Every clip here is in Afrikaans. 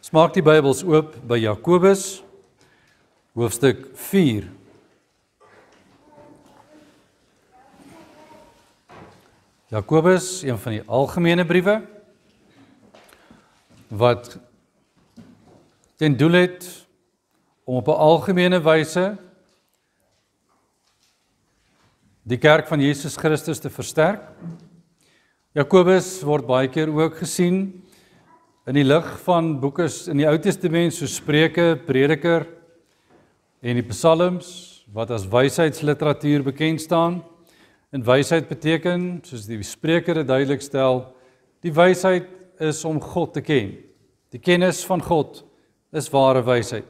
Ons maak die Bybels oop by Jakobus hoofstuk 4. Jakobus, een van die algemene briewe wat ten doel het om op 'n algemene wyse die kerk van Jesus Christus te versterk. Jakobus word baie keer ook gesien in die lig van boeke in die Ou Testament soos Spreuke, Prediker en die Psalms wat as wysheidsliteratuur bekend staan. En wysheid beteken, soos die Spreuke dit duidelik stel, die wysheid is om God te ken. Die kennis van God is ware wysheid.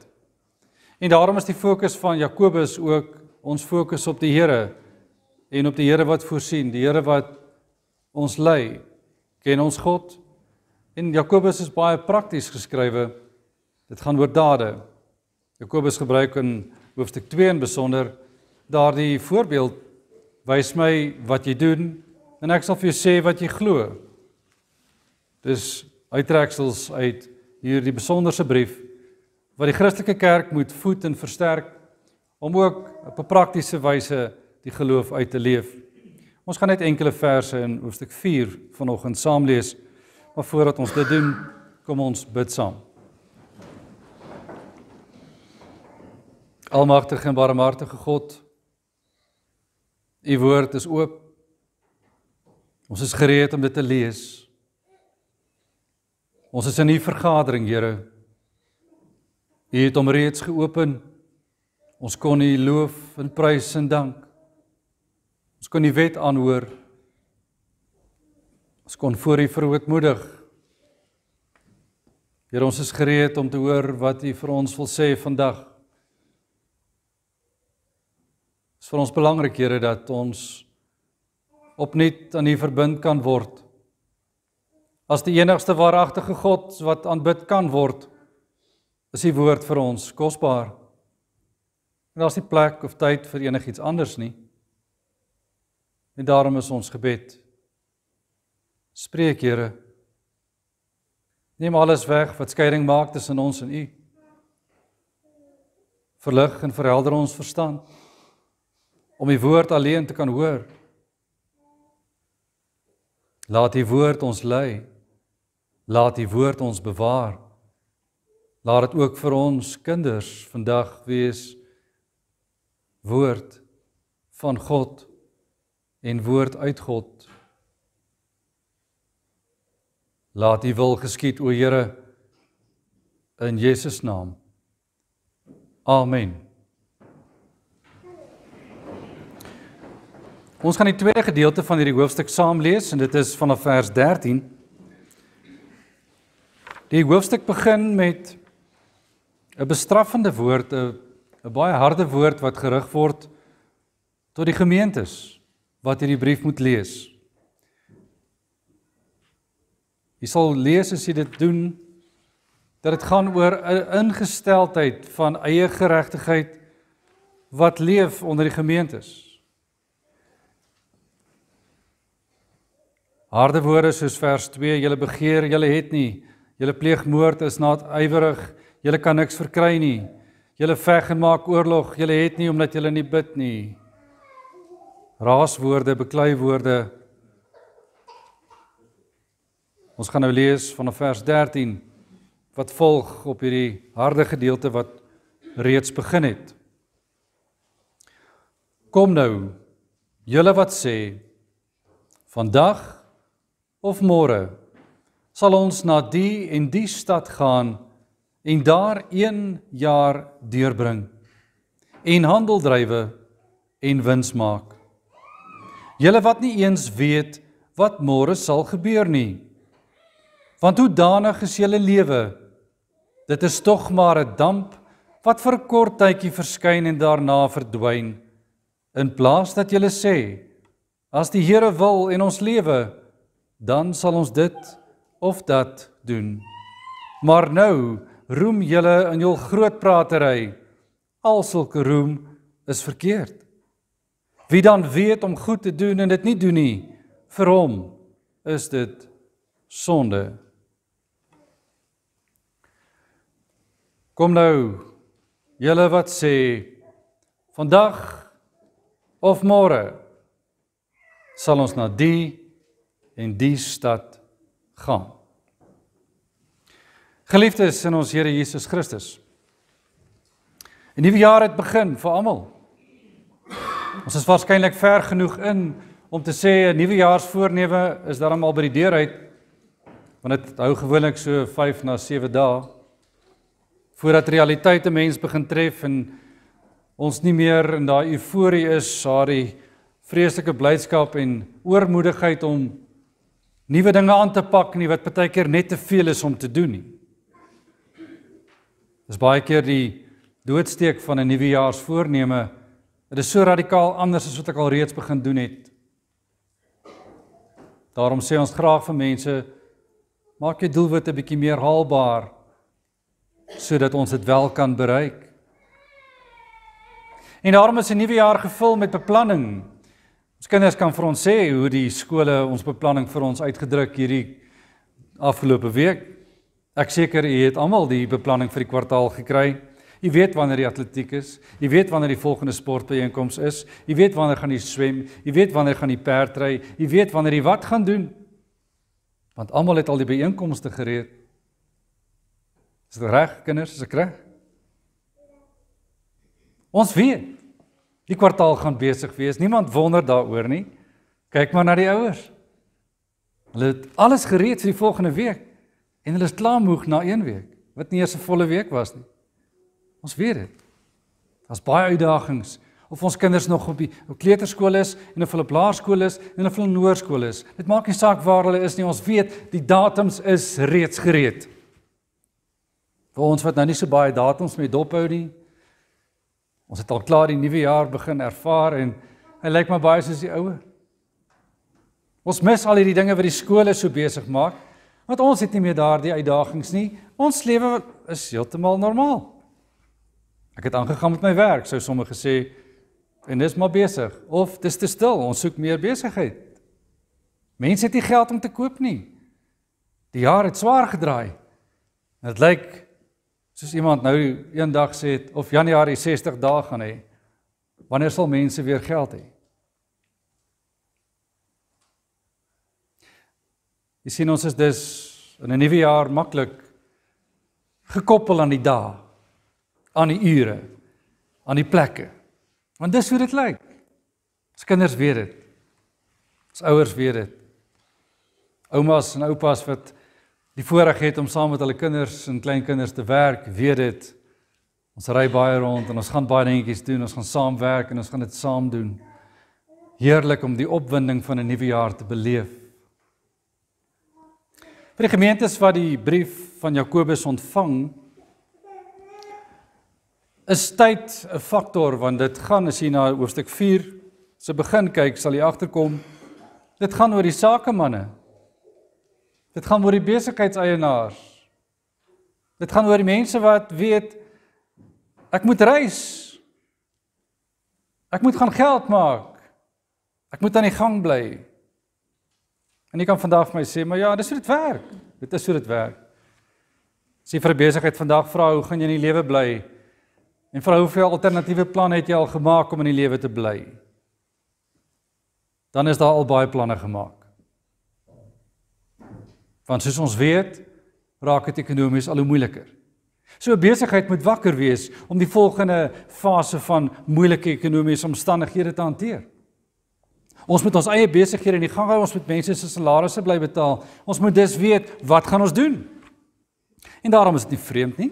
En daarom is die fokus van Jakobus ook ons fokus op die Here en op die Here wat voorsien, die Here wat ons lei. Ken ons God? En Jakobus is baie prakties geskrywe. Dit gaan oor dade. Jakobus gebruik in hoofstuk 2 in besonder daardie voorbeeld wys my wat jy doen en ek sal vir jou sê wat jy glo. Dis uittreksels uit hierdie besonderse brief wat die Christelike kerk moet voed en versterk om ook op 'n praktiese wyse die geloof uit te leef. Ons gaan net enkele verse in hoofstuk 4 vanoggend saam lees. Maar voordat ons dit doen, kom ons bid saam. Almagtige en barmhartige God, u woord is oop. Ons is gereed om dit te lees. Ons is in u vergadering, Here. U het hom reeds geopen. Ons kon u loof en prys en dank. Ons kon die wet aanhoor. Ons kon voor U verootmoedig. Here, ons is gereed om te hoor wat U vir ons wil sê vandag. Dit is vir ons belangrik, Here, dat ons opnuut aan U verbind kan word. As die enigste waaragtige God wat aanbid kan word, is U woord vir ons kosbaar. En daar's nie plek of tyd vir enigiets anders nie. En daarom is ons gebed Spreek, Here. Neem alles weg wat skeiding maak tussen ons en U. Verlig en verhelder ons verstand om U woord alleen te kan hoor. Laat U woord ons lei. Laat U woord ons bewaar. Laat dit ook vir ons kinders vandag wees woord van God en woord uit God Laat U wil geskied, o Here, in Jesus naam. Amen. Ons gaan die tweede gedeelte van hierdie hoofstuk saam lees en dit is vanaf vers 13. Die hoofstuk begin met 'n bestraffende woord, 'n 'n baie harde woord wat gerig word tot die gemeentes wat hierdie brief moet lees. Jy sal lees as jy dit doen dat dit gaan oor 'n ingesteldheid van eie geregtigheid wat leef onder die gemeentes. Harde woorde soos vers 2, julle begeer, julle het nie. Julle pleeg moord is naat ywerig, julle kan niks verkry nie. Julle veg en maak oorlog, julle het nie omdat julle nie bid nie. Raaswoorde, bekleiwoorde, Ons gaan nou lees vanaf vers 13 wat volg op hierdie harde gedeelte wat reeds begin het. Kom nou, julle wat sê vandag of môre sal ons na die en die stad gaan en daar 1 jaar deurbring en handel drywe en wins maak. Julle wat nie eens weet wat môre sal gebeur nie. Want hoe danig is julle lewe? Dit is tog maar 'n damp wat vir 'n kort tydjie verskyn en daarna verdwyn. In plaas dat julle sê, as die Here wil en ons lewe, dan sal ons dit of dat doen. Maar nou roem julle in jul groot pratery. Al sulke roem is verkeerd. Wie dan weet om goed te doen en dit nie doen nie, vir hom is dit sonde. Kom nou, julle wat sê vandag of môre sal ons na die en die stad gaan. Geliefdes in ons Here Jesus Christus. 'n Nuwe jaar het begin vir almal. Ons is waarskynlik ver genoeg in om te sê 'n nuwejaarsvoorneme is darmal by die deur uit want dit hou gewoonlik so 5 na 7 dae voordat realiteit 'n mens begin tref en ons nie meer in daai euforie is, daai vreeslike blydskap en oormoedigheid om nuwe dinge aan te pak nie wat baie keer net te veel is om te doen nie. Dis baie keer die doodsteek van 'n nuwejaarsvoorneme. Dit is so radikaal anders as wat ek al reeds begin doen het. Daarom sê ons graag vir mense maak jou doelwitte bietjie meer haalbaar sodat ons dit wel kan bereik. En daarom is 'n nuwe jaar gevul met beplanning. Ons kinders kan vir ons sê hoe die skole ons beplanning vir ons uitgedruk hierdie afgelope week. Ek seker u het almal die beplanning vir die kwartaal gekry. U weet wanneer die atletiek is, u weet wanneer die volgende sportbyeenkoms is, u weet wanneer gaan die swem, u weet wanneer gaan die perdry, u weet wanneer die wat gaan doen. Want almal het al die byeenkomste gereed. Is dit reg kinders, as ek reg? Ons weet die kwartaal gaan besig wees. Niemand wonder daaroor nie. Kyk maar na die ouers. Hulle het alles gereed vir die volgende week en hulle is klaarmoeg na 1 week wat nie eers 'n volle week was nie. Ons weet dit. Daar's baie uitdagings of ons kinders nog op die op kleuterskool is en of hulle op laerskool is en of hulle in hoërskool is. Dit maak nie saak waar hulle is nie. Ons weet die datums is reeds gereed. Vir ons wat nou nie so baie datums met dop hou nie. Ons het al klaar die nuwe jaar begin ervaar en hy lyk my baie soos die oue. Ons mis al hierdie dinge wat die skole so besig maak, want ons het nie meer daardie uitdagings nie. Ons lewe is heeltemal normaal. Ek het aangegaan met my werk, sou sommige sê, en dis maar besig of dis te stil, ons soek meer besigheid. Mense het nie geld om te koop nie. Die jaar het swaar gedraai. Dit lyk like Soos iemand nou eendag sê het of Januarie 60 dae gaan hê. Wanneer sal mense weer geld hê? Jy sien ons is dus in 'n nuwe jaar maklik gekoppel aan die dae, aan die ure, aan die plekke. Want dis hoe dit lyk. Ons kinders weet dit. Ons ouers weet dit. Oumas en oupas wat die voorreg het om saam met hulle kinders en kleinkinders te werk, weet dit. Ons ry baie rond en ons gaan baie dingetjies doen. Ons gaan saam werk en ons gaan dit saam doen. Heerlik om die opwinding van 'n nuwe jaar te beleef. Vir die gemeentes wat die brief van Jakobus ontvang, is tyd 'n faktor want dit gaan as jy na hoofstuk 4 se begin kyk, sal jy agterkom dit gaan oor die sakemanne Dit gaan oor die besigheidseienaars. Dit gaan oor die mense wat weet ek moet reis. Ek moet gaan geld maak. Ek moet aan die gang bly. En jy kan vandag vir my sê, "Maar ja, dis hoe dit werk. Dit is hoe dit werk." As jy vir 'n besigheid vandag vra, "Hoe gaan jy in die lewe bly?" En vra, "Hoeveel alternatiewe planne het jy al gemaak om in die lewe te bly?" Dan is daar al baie planne gemaak. Want soos ons weet, raak dit ekonomies al hoe moeiliker. So besigheid moet wakker wees om die volgende fase van moeilike ekonomiese omstandighede te hanteer. Ons moet ons eie besighede in die gang hou, ons moet mense se salarisse bly betaal. Ons moet dus weet wat gaan ons doen? En daarom is dit nie vreemd nie.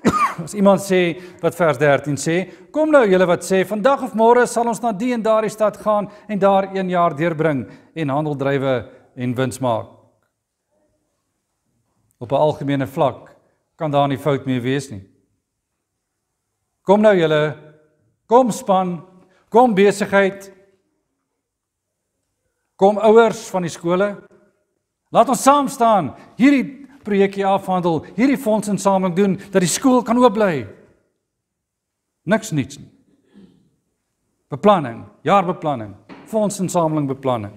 As iemand sê wat vers 13 sê, kom nou julle wat sê vandag of môre sal ons na die en daardie stad gaan en daar 1 jaar deurbring en handel drywe en wins maak op 'n algemene vlak kan daar nie fout meer wees nie. Kom nou julle, kom span, kom besigheid. Kom ouers van die skole. Laat ons saam staan, hierdie projekkie afhandel, hierdie fonds insameling doen dat die skool kan oop bly. Niks niets nie. Beplanning, jaarbeplanning, fonds insameling beplanning.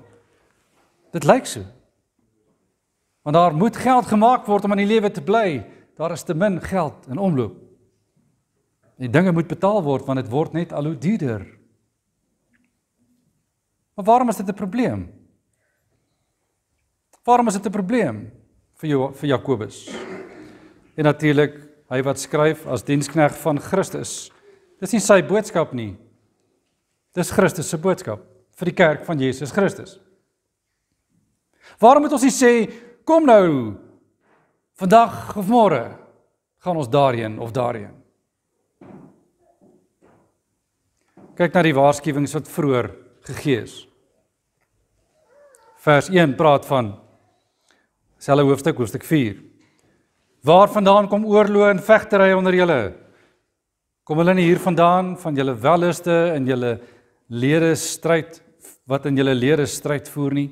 Dit lyk so. Want daar moet geld gemaak word om aan die lewe te bly. Daar is te min geld in omloop. Die dinge moet betaal word want dit word net al hoe duurder. Maar waarom is dit 'n probleem? Waarom is dit 'n probleem vir jou vir Jakobus? En natuurlik, hy wat skryf as dienskneg van Christus. Dis nie sy boodskap nie. Dis Christus se boodskap vir die kerk van Jesus Christus. Waarom moet ons nie sê kom nou vandag of môre gaan ons daarheen of daarheen. Kyk na die waarskuwings wat vroeër gegee is. Vers 1 praat van selfe hoofstuk hoofstuk 4. Waarvandaan kom oorlog en vegtery onder julle? Kom hulle nie hier vandaan van julle welleste en julle lede stryd wat in julle lede stryd voer nie?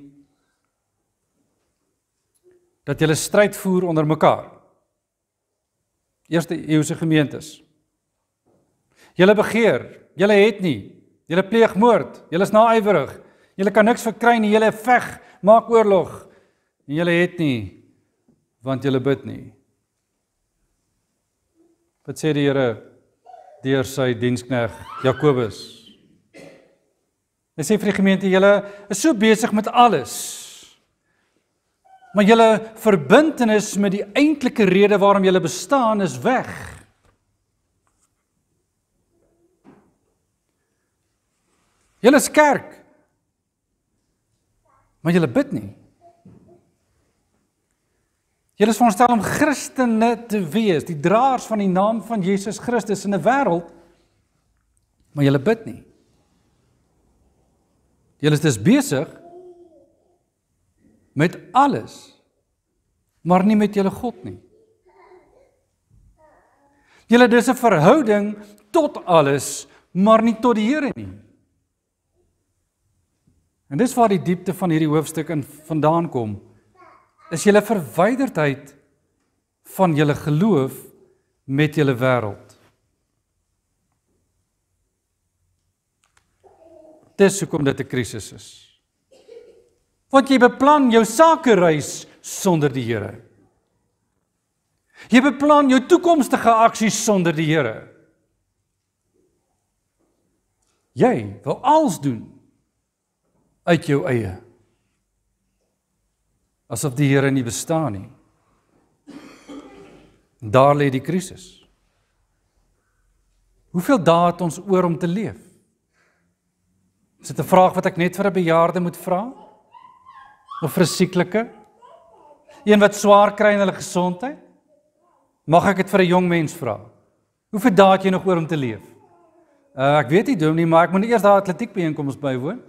dat hulle stryd voer onder mekaar. Eerste eeuse gemeentes. Julle begeer, julle het nie. Julle pleeg moord, julle is naaiwerig. Julle kan niks verkry nie, julle veg, maak oorlog. En julle het nie want julle bid nie. Wat sê die Here deur sy dienskneg Jakobus? Hy sê vir die gemeente: "Julle is so besig met alles." Maar julle verbintenis met die eintlike rede waarom julle bestaan is weg. Julle is kerk. Maar julle bid nie. Julle is veronderstel om Christene te wees, die draers van die naam van Jesus Christus in 'n wêreld maar julle bid nie. Julle is dus besig met alles maar nie met julle God nie. Julle dis 'n verhouding tot alles, maar nie tot die Here nie. En dis waar die diepte van hierdie hoofstuk in vandaan kom. Is julle verwyderdheid van julle geloof met julle wêreld. Dis hoekom dit 'n krisis is. Want jy beplan jou sake reis sonder die Here. Jy beplan jou toekomstige aksies sonder die Here. Jy wil alles doen uit jou eie. Asof die Here nie bestaan nie. Daar lê die krisis. Hoeveel dae het ons oor om te leef? Dit is 'n vraag wat ek net vir 'n bejaarde moet vra of fisieklike? Een wat swaar kry in hulle gesondheid? Mag ek dit vir 'n jong mens vra? Hoe ver daat jy nog oor om te leef? Uh ek weet nie dom nie, maar ek moet eers daai atletiekbeenkoms bywoon.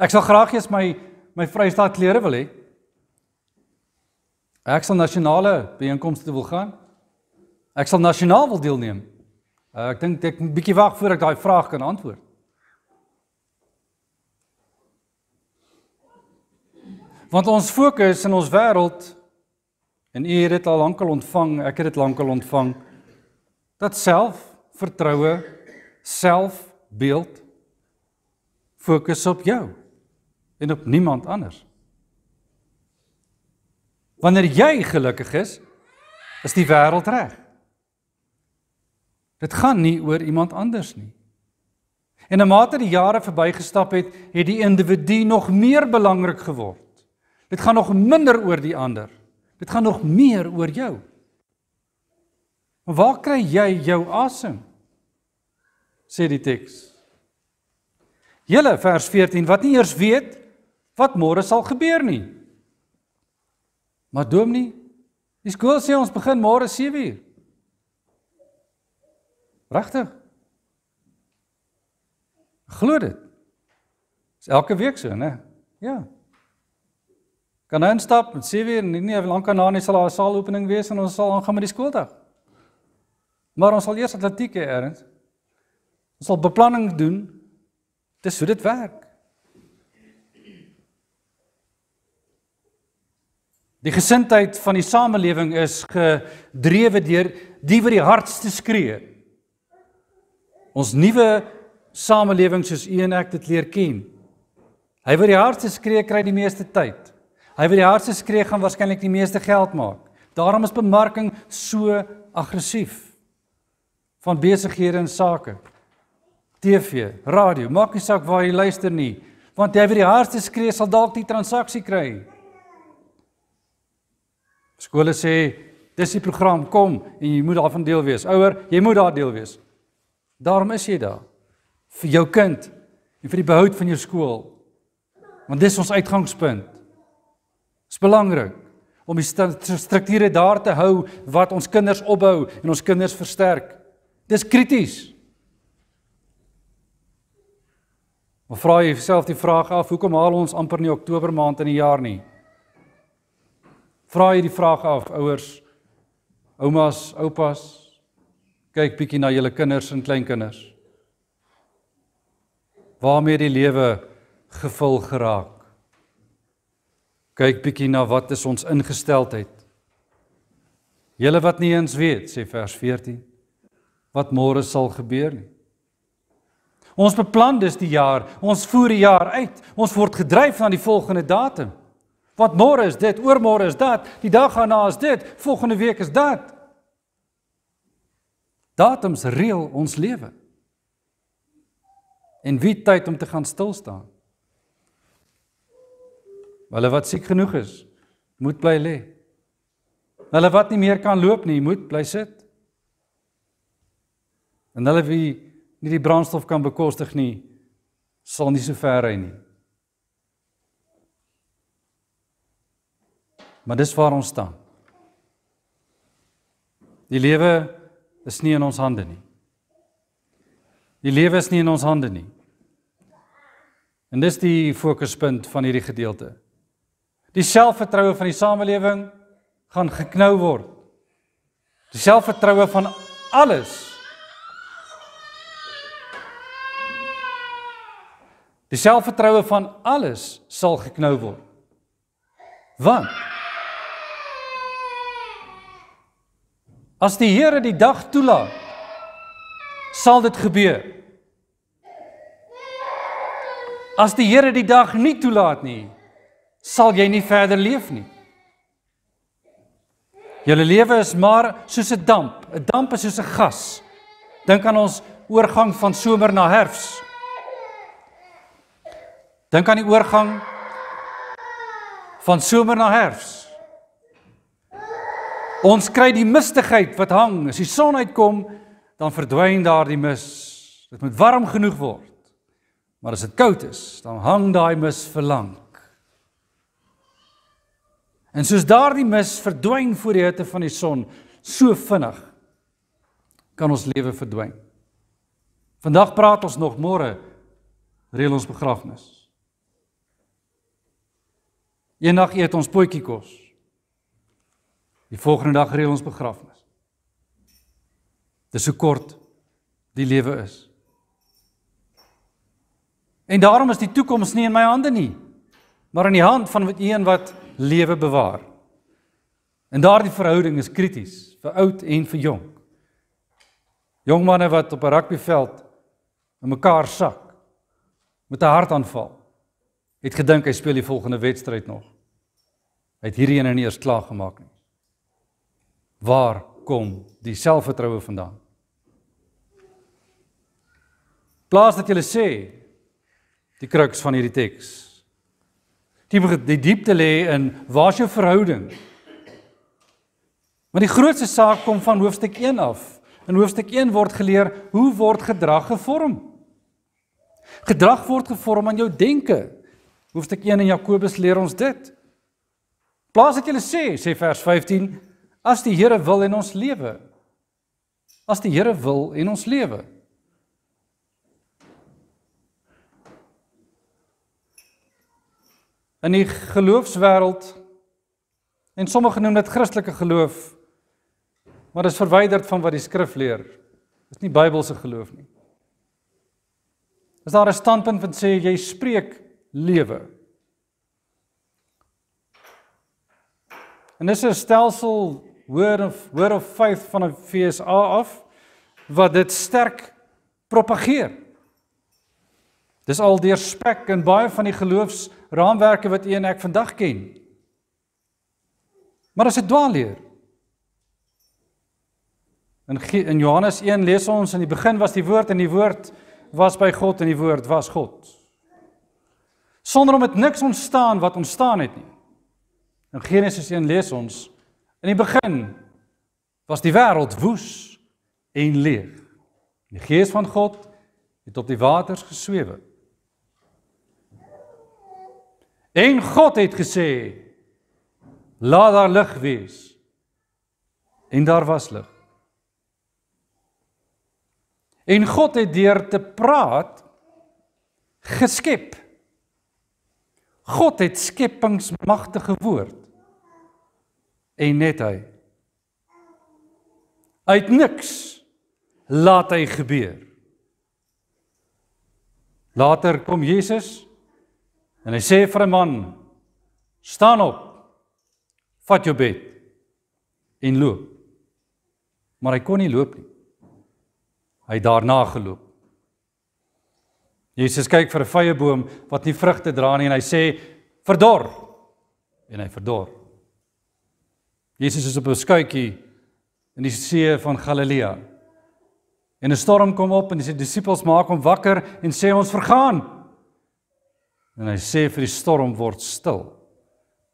Ek sal graag eens my my Vrystaat klere wil hê. Ek sal nasionale beenkomste wil gaan. Ek sal nasionaal wil deelneem. Uh ek dink ek moet 'n bietjie wag voordat ek daai vraag kan antwoord. Want ons fokus in ons wêreld en u het dit al lankal ontvang, ek het dit lankal ontvang. Dat self vertroue, selfbeeld fokus op jou en op niemand anders. Wanneer jy gelukkig is, is die wêreld reg. Dit gaan nie oor iemand anders nie. En na mate die jare verbygestap het, het die individu nog meer belangrik geword. Dit gaan nog minder oor die ander. Dit gaan nog meer oor jou. Maar waar kry jy jou asem? sê die teks. Julle vers 14 wat nie eers weet wat môre sal gebeur nie. Maar Domnie, die skool sê ons begin môre 7uur. Regtig? Glo dit. Is elke week so, né? Ja kan nou instap met 7 uur nie nie lank aan na nie sal daar 'n saal opening wees en ons sal aangaan met die skooldag. Maar ons sal eers atletiek hê eers. Ons sal beplanning doen. Dis hoe dit werk. Die gesindheid van die samelewing is gedrewe deur die wat die hardste skree. Ons nuwe samelewing soos u en ek dit leer ken. Hy wat die hardste skree kry die meeste tyd. Hy wat die hardste skree gaan waarskynlik die meeste geld maak. Daarom is bemarking so aggressief van besighede en sake. TV, radio, maak nie saak waar jy luister nie, want jy wat die hardste skree sal dalk die transaksie kry. Skole sê dis die program, kom en jy moet daarvan deel wees. Ouer, jy moet daar deel wees. Daarom is jy daar vir jou kind en vir die behoud van jou skool. Want dis ons uitgangspunt. Dit is belangrik om die strukture daar te hou wat ons kinders opbou en ons kinders versterk. Dis krities. Maar vra jouself die vraag af, hoekom haal ons amper nie Oktober maand in die jaar nie? Vra jy die vraag af, ouers, oumas, oupas, kyk bietjie na julle kinders en kleinkinders. Waarmee die lewe gevul geraak. Kyk bietjie na wat is ons ingesteldheid. Julle wat nie eens weet sê vers 14 wat môre sal gebeur nie. Ons beplan dus die jaar, ons voer die jaar uit. Ons word gedryf na die volgende datum. Wat môre is dit, oormôre is dat, die dag daarna is dit, volgende week is dat. Datums reël ons lewe. En wie tyd om te gaan stil staan? Hulle wat siek genoeg is, moet bly lê. Hulle wat nie meer kan loop nie, moet bly sit. En hulle wie nie die brandstof kan bekostig nie, sal nie so ver ry nie. Maar dis waar ons staan. Die lewe is nie in ons hande nie. Die lewe is nie in ons hande nie. En dis die fokuspunt van hierdie gedeelte. Die selfvertroue van die samelewing gaan geknou word. Die selfvertroue van alles. Die selfvertroue van alles sal geknou word. Want as die Here die dag toelaat, sal dit gebeur. As die Here die dag nie toelaat nie, sal jy nie verder leef nie. Julle lewe is maar soos 'n damp. 'n Damp is soos 'n gas. Dink aan ons oorgang van somer na herfs. Dink aan die oorgang van somer na herfs. Ons kry die mistigheid wat hang. As die son uitkom, dan verdwyn daardie mis. Dit moet warm genoeg word. Maar as dit koud is, dan hang daai mis vir lank. En soos daardie mis verdwyn voor die hitte van die son, so vinnig kan ons lewe verdwyn. Vandag praat ons nog môre reël ons begrafnis. Eendag eet ons potjie kos. Die volgende dag reël ons begrafnis. Dis so kort die lewe is. En daarom is die toekoms nie in my hande nie, maar in die hand van wat een wat lewe bewaar. En daardie verhouding is krities vir oud en vir jong. Jong manne wat op 'n rugbyveld in mekaar sak met 'n hartaanval het gedink hy speel die volgende wedstryd nog. Hy het hierdie een nie eers klaar gemaak nie. Waar kom die selfvertroue vandaan? Plaas dat jy sê die kruks van hierdie teks Die die diepte lê in waar jou verhouding. Maar die grootste saak kom van hoofstuk 1 af. In hoofstuk 1 word geleer hoe word gedrag gevorm? Gedrag word gevorm aan jou denke. Hoofstuk 1 in Jakobus leer ons dit. Plaas dit julle sê, sê vers 15, as die Here wil en ons lewe. As die Here wil en ons lewe. in die geloofswêreld en sommige noem dit Christelike geloof maar dit is verwyderd van wat die skrif leer. Dit is nie Bybelse geloof nie. Is daar 'n standpunt wat sê jy spreek lewe? En dis 'n stelsel hoor of hoor of faith van 'n FSA af wat dit sterk propageer. Dis al deur spek en baie van die geloofs raamwerke wat u en ek vandag ken. Maar as 'n dwaalleer. In in Johannes 1 lees ons in die begin was die woord en die woord was by God en die woord was God. Sonder om dit niks ontstaan wat ontstaan het nie. In Genesis 1 lees ons in die begin was die wêreld woes en leeg. Die gees van God het op die waters gesweef. En God het gesê: Laat daar lig wees. En daar was lig. En God het deur te praat geskep. God het skepingsmagtige woord en net hy uit niks laat hy gebeur. Later kom Jesus En hy sê vir 'n man: "Staan op. Vat jou bed en loop." Maar hy kon nie loop nie. Hy het daarna geloop. Jesus kyk vir 'n vrye boom wat nie vrugte dra nie en hy sê: "Verdor." En hy verdor. Jesus is op 'n skuitjie in die see van Galilea. En 'n storm kom op en die disippels maak hom wakker en sê ons vergaan. En hy sê vir die storm word stil.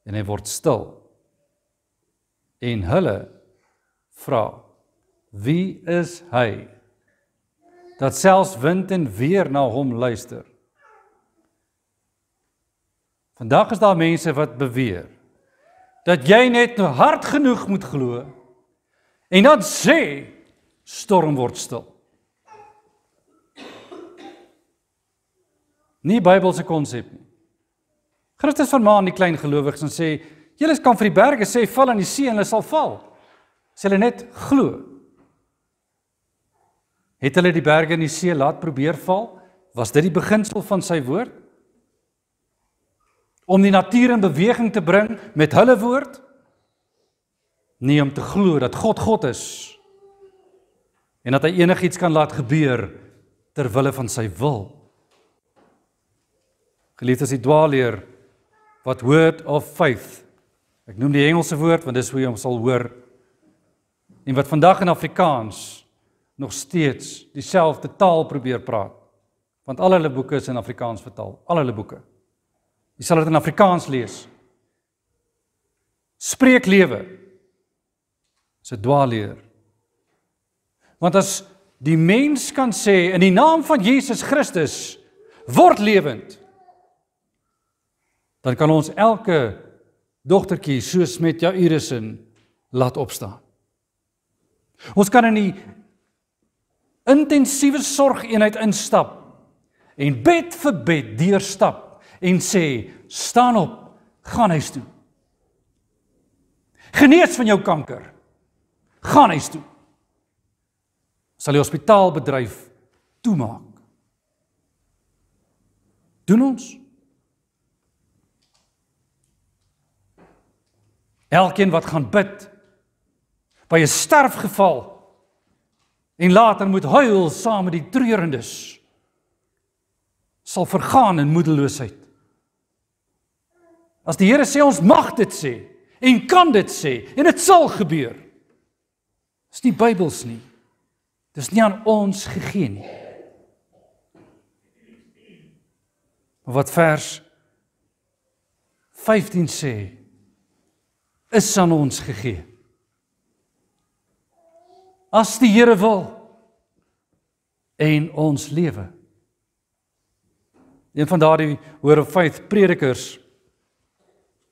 En hy word stil. En hulle vra: "Wie is hy dat selfs wind en weer na hom luister?" Vandag is daar mense wat beweer dat jy net nou hard genoeg moet glo en dan sê storm word stil. Nie Bybelse konsep nie. Christus vermaan die klein gelowiges en sê: "Julle kan vir die berge sê val in die see en hulle sal val." As hulle net glo. Het hulle die berge in die see laat probeer val? Was dit die beginsel van sy woord? Om die natuur in beweging te bring met hulle woord? Nie om te glo dat God God is en dat hy enigiets kan laat gebeur ter wille van sy wil Geliefdes, die dwaalleer wat word of faith. Ek noem die Engelse woord want dis hoe jy hom sal hoor. En wat vandag in Afrikaans nog steeds dieselfde taal probeer praat. Want al hulle boeke is in Afrikaans vertaal, al hulle boeke. Jy sal dit in Afrikaans lees. Spreek lewe. Dis 'n dwaalleer. Want as die mens kan sê in die naam van Jesus Christus word lewend dan kan ons elke dogtertjie soos met Jairus in laat opstaan. Ons kan in die intensiewe sorgeenheid instap en bed vir bed deurstap en sê staan op, gaan huis toe. Genees van jou kanker. Gaan huis toe. Sal die hospitaalbedryf toemaak. Doen ons Elkeen wat gaan bid by 'n sterfgeval en later moet huil saam met die treurendes sal vergaan in moedeloosheid. As die Here sê ons mag dit sê en kan dit sê en dit sal gebeur. Dis nie Bybels nie. Dis nie aan ons gegee nie. Maar wat vers 15 sê is aan ons gegee. As die Here wil en ons lewe. Een van daardie hoor of faith predikers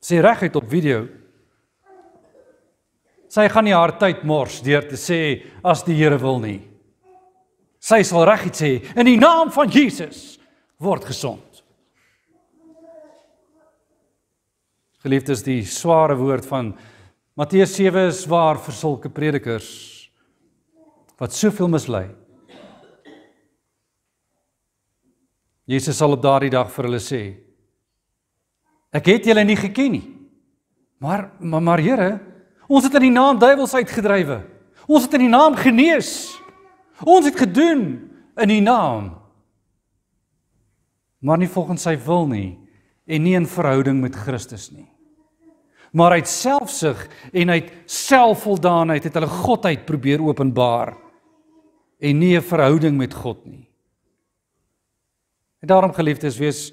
sê reguit op video sy gaan nie haar tyd mors deur te sê as die Here wil nie. Sy sal reguit sê in die naam van Jesus word gesond. Geliefdes, die sware woord van Matteus 7 is waar vir sulke predikers wat soveel mislei. Jesus sal op daardie dag vir hulle sê: Ek het julle nie geken nie. Maar maar, maar Here, ons het in die naam duiwels uitgedrywe. Ons het in die naam genees. Ons het gedoen in die naam. Maar nie volgens sy wil nie en nie in verhouding met Christus nie maar uit selfsug en uit selfvoldaanheid het hulle God uit probeer openbaar en nie 'n verhouding met God nie. En daarom geliefdes, wees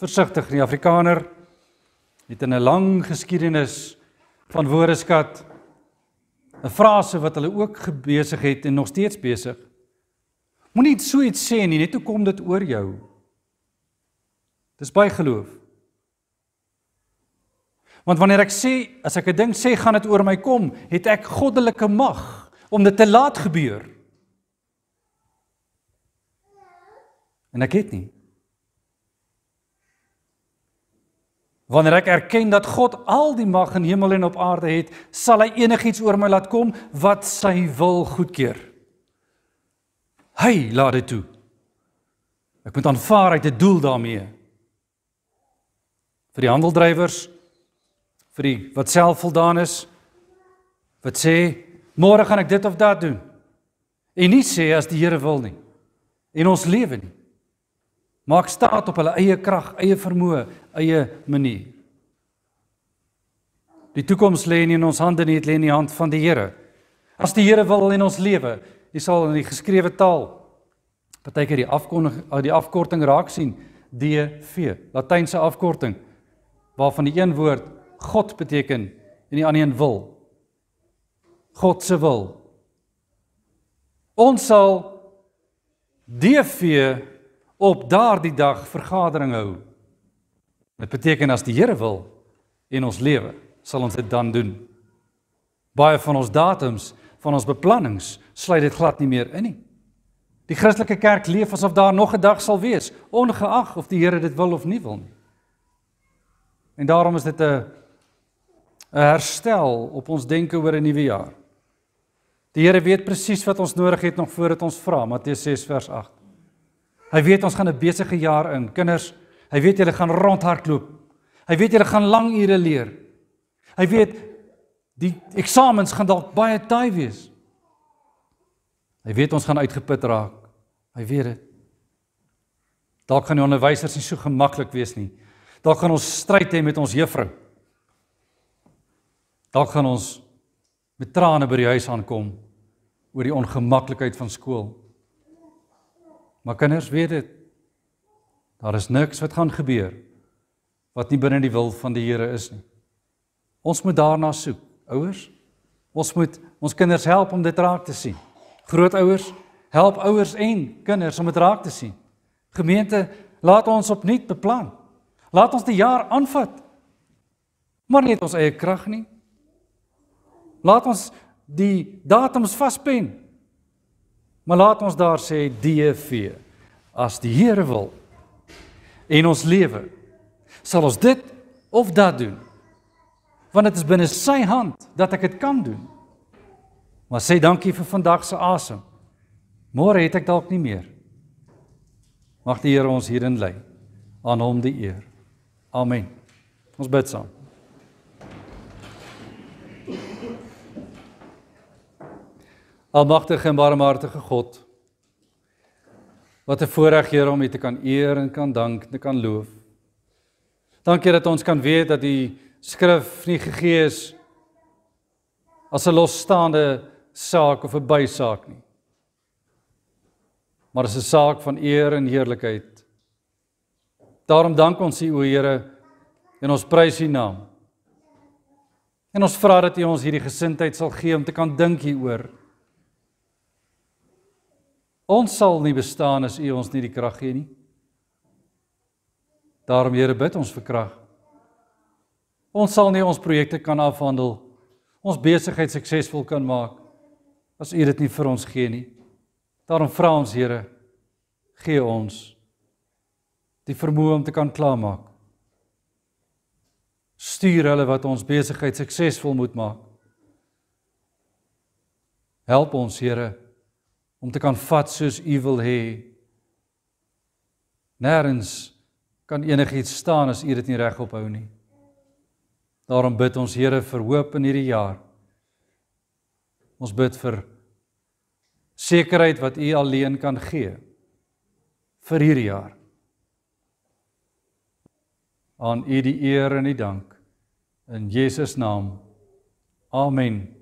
versigtig, die Afrikaner het in 'n lang geskiedenis van woordeskat 'n frase wat hulle ook besig het en nog steeds besig. Moenie so iets sê nie, net hoe kom dit oor jou? Dis by geloof. Want wanneer ek sê, as ek 'n ding sê, gaan dit oor my kom, het ek goddelike mag om dit te laat gebeur. En ek het nie. Wanneer ek erken dat God al die mag in hemel en op aarde het, sal hy enigiets oor my laat kom wat sy wil goedkeur. Hy laat dit toe. Ek moet aanvaar hy het 'n doel daarmee. Vir die handeldrywers vir die wat selfvoldaan is wat sê môre gaan ek dit of dat doen en nie sê as die Here wil nie en ons lewe nie maak staat op hulle eie krag, eie vermoë, eie manier. Die toekoms lê nie in ons hande nie, dit lê in die hand van die Here. As die Here wil in ons lewe, jy sal in die geskrewe taal partykeer die afkondig eh, die afkorting raak sien, DV, Latynse afkorting waarvan die een woord God beteken en die ander een wil. God se wil. Ons sal DV op daardie dag vergadering hou. Dit beteken as die Here wil in ons lewe, sal ons dit dan doen. Baie van ons datums, van ons beplannings, sluit dit glad nie meer in nie. Die Christelike kerk leef asof daar nog 'n dag sal wees, ongeag of die Here dit wil of nie wil nie. En daarom is dit 'n herstel op ons denke oor 'n nuwe jaar. Die Here weet presies wat ons nodig het nog voordat ons vra, Matteus 6 vers 8. Hy weet ons gaan 'n besige jaar in, kinders. Hy weet julle gaan rondhardloop. Hy weet julle gaan lang ure leer. Hy weet die eksamens gaan dalk baie taai wees. Hy weet ons gaan uitgeput raak. Hy weet dit. Dalk gaan die onderwysers nie so gemaklik wees nie. Dalk gaan ons stryd hê met ons juffrou. Dalk gaan ons met trane by die huis aankom oor die ongemaklikheid van skool. Maar kinders, weet dit daar is niks wat gaan gebeur wat nie binne die wil van die Here is nie. Ons moet daarna soek, ouers. Ons moet ons kinders help om dit raak te sien. Grootouers, help ouers en kinders om dit raak te sien. Gemeente, laat ons opnuut beplan. Laat ons die jaar aanvat. Maar net ons eie krag nie. Laat ons die datums vaspen. Maar laat ons daar sê DV as die Here wil in ons lewe sal ons dit of dat doen. Want dit is binne sy hand dat ek dit kan doen. Maar sê dankie vir vandag se asem. Môre het ek dalk nie meer. Mag die Here ons hierin lei. Aan hom die eer. Amen. Ons bid saam. Almagtige en barmhartige God. Wat 'n voorreg Here om U te kan eer en kan dank, te kan loof. Dankie dat ons kan weet dat U skrif nie gegee is as 'n losstaande saak of 'n bysaak nie. Maar as 'n saak van eer en heerlikheid. Daarom dank ons U o Here en ons prys U naam. En ons vra dat U ons hierdie gesindheid sal gee om te kan dink hieroor. Ons sal nie bestaan as U ons nie die krag gee nie. Daarom Here bid ons vir krag. Ons sal nie ons projekte kan afhandel, ons besigheid suksesvol kan maak as U dit nie vir ons gee nie. Daarom vra ons Here, gee ons die vermoë om te kan klaarmaak. Stuur hulle wat ons besigheid suksesvol moet maak. Help ons Here om te kan vat soos u wil hê. Nêrens kan enigiets staan as u dit nie reg ophou nie. Daarom bid ons Here vir hoop in hierdie jaar. Ons bid vir sekerheid wat u alleen kan gee vir hierdie jaar. Aan u die eer en die dank in Jesus naam. Amen.